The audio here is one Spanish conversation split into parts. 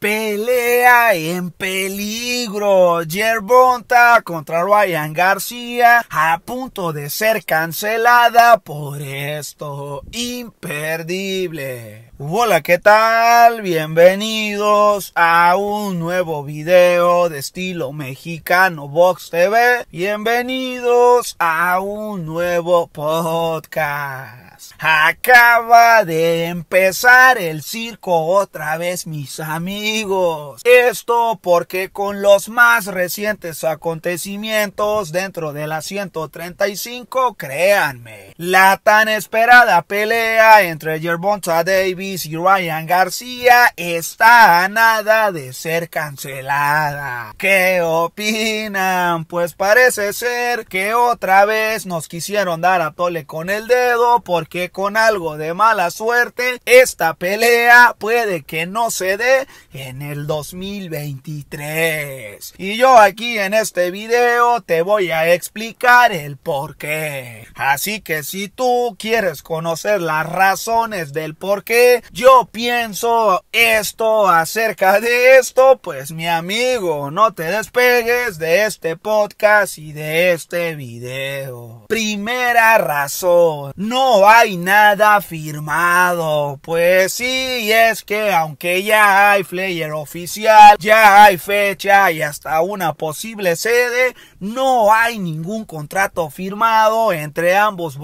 Pelea en peligro. Jerbonta contra Ryan García a punto de ser cancelada por esto. Imperdible. Hola, ¿qué tal? Bienvenidos a un nuevo video de estilo mexicano Vox TV. Bienvenidos a un nuevo podcast. Acaba de empezar el circo otra vez, mis amigos. Esto porque con los más recientes acontecimientos dentro de la 135, créanme la tan esperada pelea entre Gervonta Davis y Ryan García está a nada de ser cancelada. ¿Qué opinan? Pues parece ser que otra vez nos quisieron dar a tole con el dedo porque con algo de mala suerte esta pelea puede que no se dé en el 2023. Y yo aquí en este video te voy a explicar el por qué. Así que si tú quieres conocer las razones del por qué yo pienso esto acerca de esto, pues mi amigo, no te despegues de este podcast y de este video. Primera razón, no hay nada firmado. Pues sí, es que aunque ya hay player oficial, ya hay fecha y hasta una posible sede, no hay ningún contrato firmado entre ambos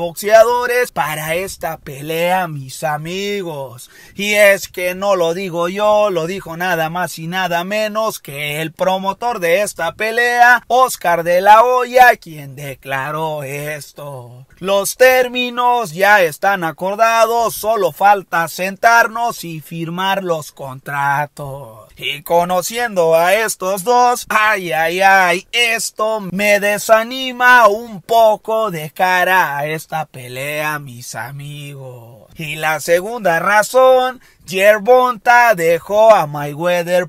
para esta pelea, mis amigos. Y es que no lo digo yo, lo dijo nada más y nada menos que el promotor de esta pelea, Oscar de la Hoya, quien declaró esto. Los términos ya están acordados, solo falta sentarnos y firmar los contratos. Y conociendo a estos dos, ay, ay, ay, esto me desanima un poco de cara a esta pelea, mis amigos. Y la segunda razón Yerbonta dejó a My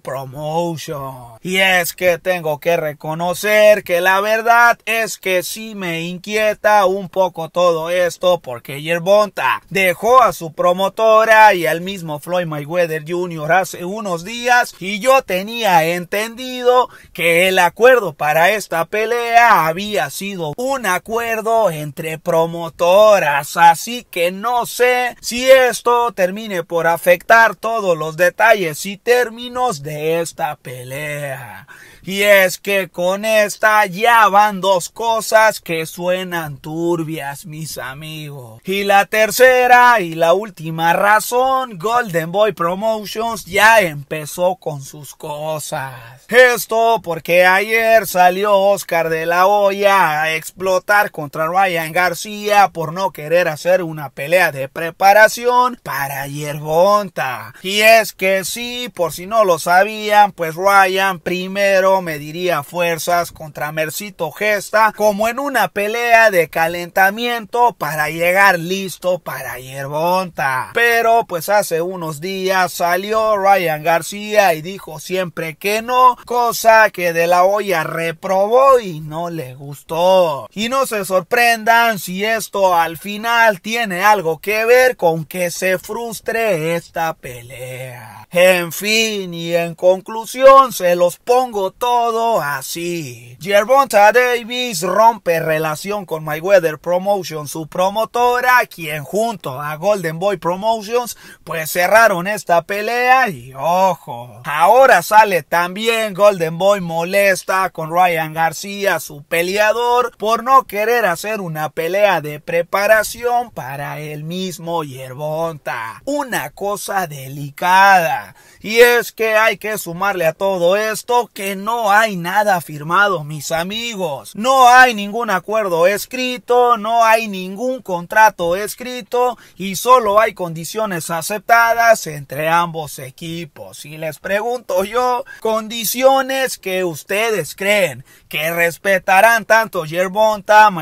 Promotion. Y es que tengo que reconocer que la verdad es que sí me inquieta un poco todo esto porque Yerbonta dejó a su promotora y al mismo Floyd Mayweather Jr. hace unos días y yo tenía entendido que el acuerdo para esta pelea había sido un acuerdo entre promotoras, así que no sé si esto termine por afectar todos los detalles y términos de esta pelea. Y es que con esta ya van dos cosas que suenan turbias, mis amigos. Y la tercera y la última razón, Golden Boy Promotions ya empezó con sus cosas. Esto porque ayer salió Oscar de la olla a explotar contra Ryan García por no querer hacer una pelea de preparación para Yerbonta. Y es que sí, por si no lo sabían, pues Ryan primero me mediría fuerzas contra Mercito Gesta como en una pelea de calentamiento para llegar listo para Yerbonta. Pero pues hace unos días salió Ryan García y dijo siempre que no, cosa que de la olla reprobó y no le gustó. Y no se sorprendan si esto al final tiene algo que ver con que se frustre esta pelea. En fin y en conclusión se los pongo todo así. Gervonta Davis rompe relación con Weather Promotions su promotora, quien junto a Golden Boy Promotions pues cerraron esta pelea y ojo. Ahora sale también Golden Boy molesta con Ryan García, su peleador, por no querer hacer una pelea de preparación para el mismo Yerbonta. Una cosa delicada. Y es que hay que sumarle a todo esto que no hay nada firmado, mis amigos. No hay ningún acuerdo escrito, no hay ningún contrato escrito y solo hay condiciones aceptadas entre ambos equipos. Y les pregunto yo, condiciones que ustedes creen que respetarán tanto y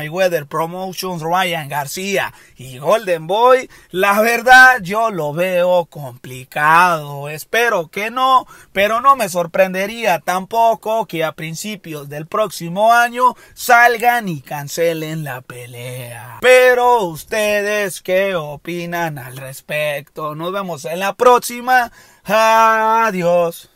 Weather Promotions, Ryan García y Golden Boy, la verdad yo lo veo complicado espero que no, pero no me sorprendería tampoco que a principios del próximo año salgan y cancelen la pelea. Pero ustedes, ¿qué opinan al respecto? Nos vemos en la próxima. Adiós.